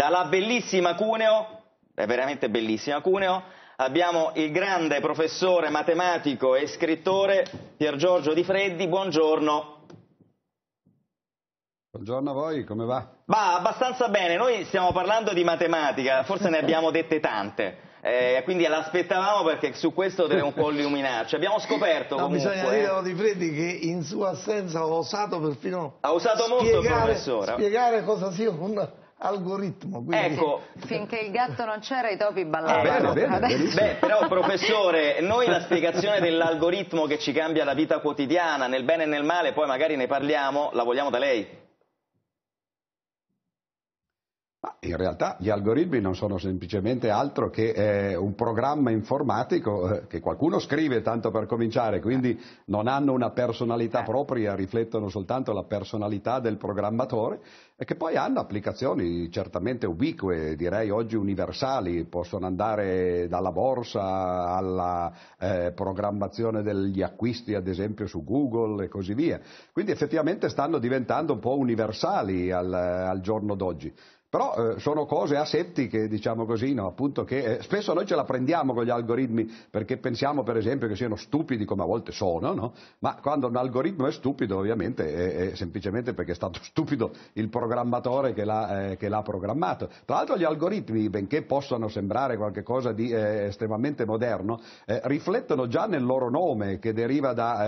Dalla bellissima Cuneo, è veramente bellissima Cuneo, abbiamo il grande professore matematico e scrittore Pier Giorgio Di Freddi. Buongiorno. Buongiorno a voi, come va? Va abbastanza bene, noi stiamo parlando di matematica, forse ne abbiamo dette tante. Eh, quindi l'aspettavamo perché su questo deve un po' illuminarci. Abbiamo scoperto no, comunque... Bisogna dire a Di Freddi che in sua assenza ho osato perfino... Ha usato spiegare, molto, professore. Spiegare cosa sia un algoritmo. Quindi... Ecco, finché il gatto non c'era i topi ballavano. Ah, bene, bene, Beh, però professore, noi la spiegazione dell'algoritmo che ci cambia la vita quotidiana, nel bene e nel male, poi magari ne parliamo, la vogliamo da lei. In realtà gli algoritmi non sono semplicemente altro che eh, un programma informatico eh, che qualcuno scrive tanto per cominciare, quindi non hanno una personalità eh. propria, riflettono soltanto la personalità del programmatore e che poi hanno applicazioni certamente ubique, direi oggi universali, possono andare dalla borsa alla eh, programmazione degli acquisti ad esempio su Google e così via. Quindi effettivamente stanno diventando un po' universali al, al giorno d'oggi. Però eh, sono cose asettiche, diciamo così, no? appunto che eh, spesso noi ce la prendiamo con gli algoritmi perché pensiamo per esempio che siano stupidi come a volte sono, no? ma quando un algoritmo è stupido ovviamente è, è, semplicemente perché è stato stupido il programmatore che l'ha, eh, che l'ha programmato. Tra l'altro gli algoritmi, benché possano sembrare qualcosa di eh, estremamente moderno, eh, riflettono già nel loro nome che deriva da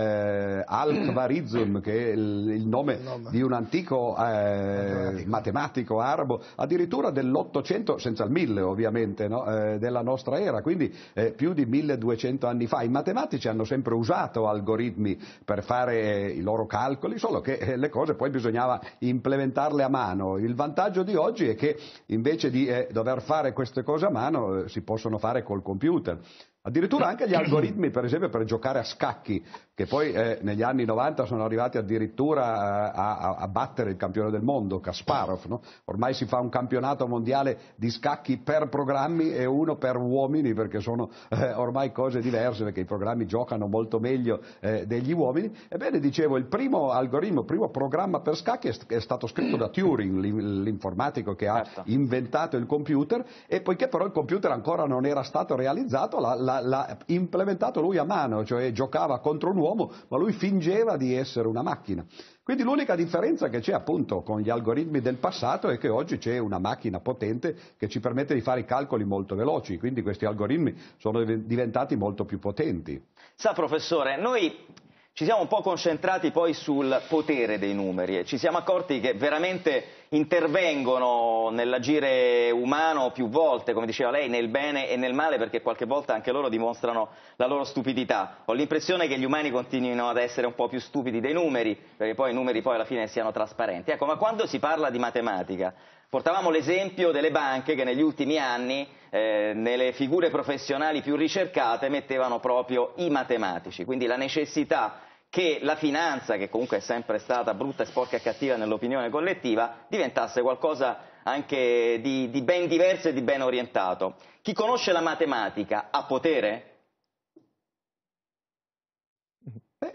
eh, Al-Khwarizm, che è il, il nome, il nome, di un antico matematico arabo addirittura dell'Ottocento, senza il 1000 ovviamente, no? eh, della nostra era, quindi eh, più di 1200 anni fa. I matematici hanno sempre usato algoritmi per fare eh, i loro calcoli, solo che eh, le cose poi bisognava implementarle a mano. Il vantaggio di oggi è che invece di eh, dover fare queste cose a mano si possono fare col computer. Addirittura anche gli algoritmi, per esempio, per giocare a scacchi, che poi eh, negli anni 90 sono arrivati addirittura a, a, a battere il campione del mondo, Kasparov. No? Ormai si fa un campionato mondiale di scacchi per programmi e uno per uomini, perché sono eh, ormai cose diverse, perché i programmi giocano molto meglio eh, degli uomini. Ebbene, dicevo, il primo algoritmo, il primo programma per scacchi è, è stato scritto da Turing, l'informatico che ha certo. inventato il computer, e poiché però il computer ancora non era stato realizzato, la, la l'ha implementato lui a mano, cioè giocava contro un uomo, ma lui fingeva di essere una macchina. Quindi l'unica differenza che c'è appunto con gli algoritmi del passato è che oggi c'è una macchina potente che ci permette di fare i calcoli molto veloci, quindi questi algoritmi sono diventati molto più potenti. Sa professore, noi ci siamo un po' concentrati poi sul potere dei numeri e ci siamo accorti che veramente intervengono nell'agire umano più volte, come diceva lei, nel bene e nel male, perché qualche volta anche loro dimostrano la loro stupidità. Ho l'impressione che gli umani continuino ad essere un po' più stupidi dei numeri, perché poi i numeri poi alla fine siano trasparenti. Ecco, ma quando si parla di matematica, Portavamo l'esempio delle banche che negli ultimi anni eh, nelle figure professionali più ricercate mettevano proprio i matematici, quindi la necessità che la finanza, che comunque è sempre stata brutta, sporca e cattiva nell'opinione collettiva, diventasse qualcosa anche di, di ben diverso e di ben orientato. Chi conosce la matematica ha potere?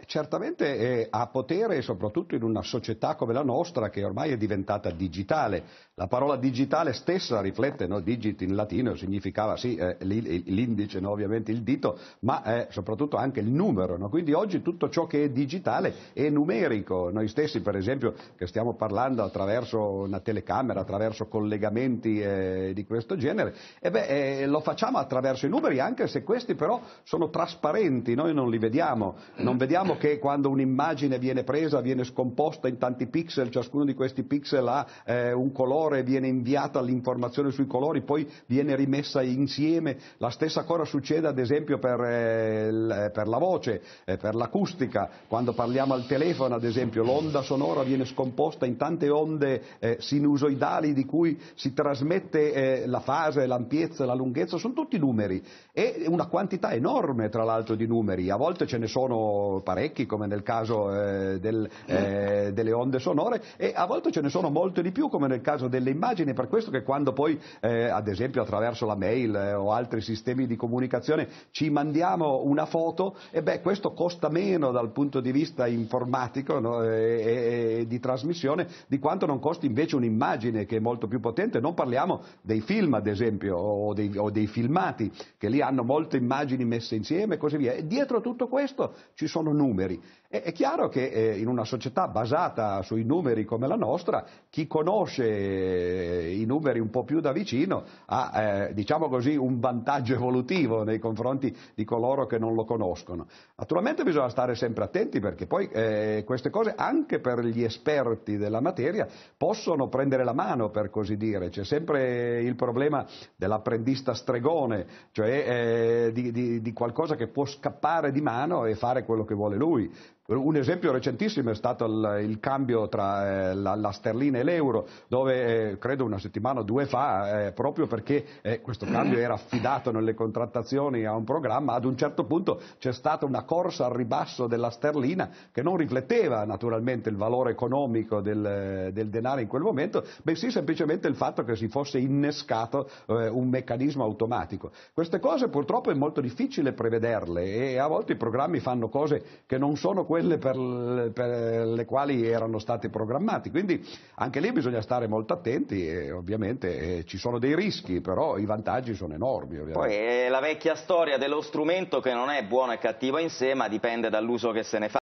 certamente ha potere soprattutto in una società come la nostra che ormai è diventata digitale. La parola digitale stessa riflette, no? digit in latino significava sì eh, l'indice, no? ovviamente il dito, ma eh, soprattutto anche il numero. No? Quindi oggi tutto ciò che è digitale è numerico. Noi stessi per esempio che stiamo parlando attraverso una telecamera, attraverso collegamenti eh, di questo genere, eh beh, eh, lo facciamo attraverso i numeri anche se questi però sono trasparenti, noi non li vediamo, non vediamo che quando un'immagine viene presa, viene scomposta in tanti pixel, ciascuno di questi pixel ha eh, un colore, viene inviata l'informazione sui colori, poi viene rimessa insieme. La stessa cosa succede ad esempio per, eh, eh per la voce, eh, per l'acustica, quando parliamo al telefono ad esempio l'onda sonora viene scomposta in tante onde eh, sinusoidali di cui si trasmette eh, la fase, l'ampiezza, la lunghezza, sono tutti numeri e una quantità enorme tra l'altro di numeri, a volte ce ne sono parecchi parecchi, come nel caso eh, del, eh. eh, delle onde sonore, e a volte ce ne sono molte di più, come nel caso delle immagini, per questo che quando poi, eh, ad esempio attraverso la mail eh, o altri sistemi di comunicazione, ci mandiamo una foto, e beh, questo costa meno dal punto di vista informatico no? e, e di trasmissione di quanto non costi invece un'immagine che è molto più potente, non parliamo dei film ad esempio o dei, o dei filmati che lì hanno molte immagini messe insieme e così via. E dietro tutto questo ci sono numeri Mary. È chiaro che eh, in una società basata sui numeri come la nostra, chi conosce eh, i numeri un po' più da vicino ha, eh, diciamo così, un vantaggio evolutivo nei confronti di coloro che non lo conoscono. Naturalmente bisogna stare sempre attenti perché poi queste cose anche per gli esperti della materia possono prendere la mano, per così dire. C'è sempre il problema dell'apprendista stregone, cioè di qualcosa che può scappare di mano e fare quello che vuole lui. Un esempio recentissimo è stato il, il cambio tra eh, la, la, sterlina e l'euro, dove eh, credo una settimana o due fa, eh, proprio perché eh, questo cambio era affidato nelle contrattazioni a un programma, ad un certo punto c'è stata una corsa al ribasso della sterlina che non rifletteva naturalmente il valore economico del, del denaro in quel momento, bensì semplicemente il fatto che si fosse innescato eh, un meccanismo automatico. Queste cose purtroppo è molto difficile prevederle e a volte i programmi fanno cose che non sono quelle quelle per, per, le quali erano stati programmati. Quindi anche lì bisogna stare molto attenti e ovviamente eh, ci sono dei rischi, però i vantaggi sono enormi. Ovviamente. Poi eh, la vecchia storia dello strumento che non è buono e cattivo in sé, ma dipende dall'uso che se ne fa.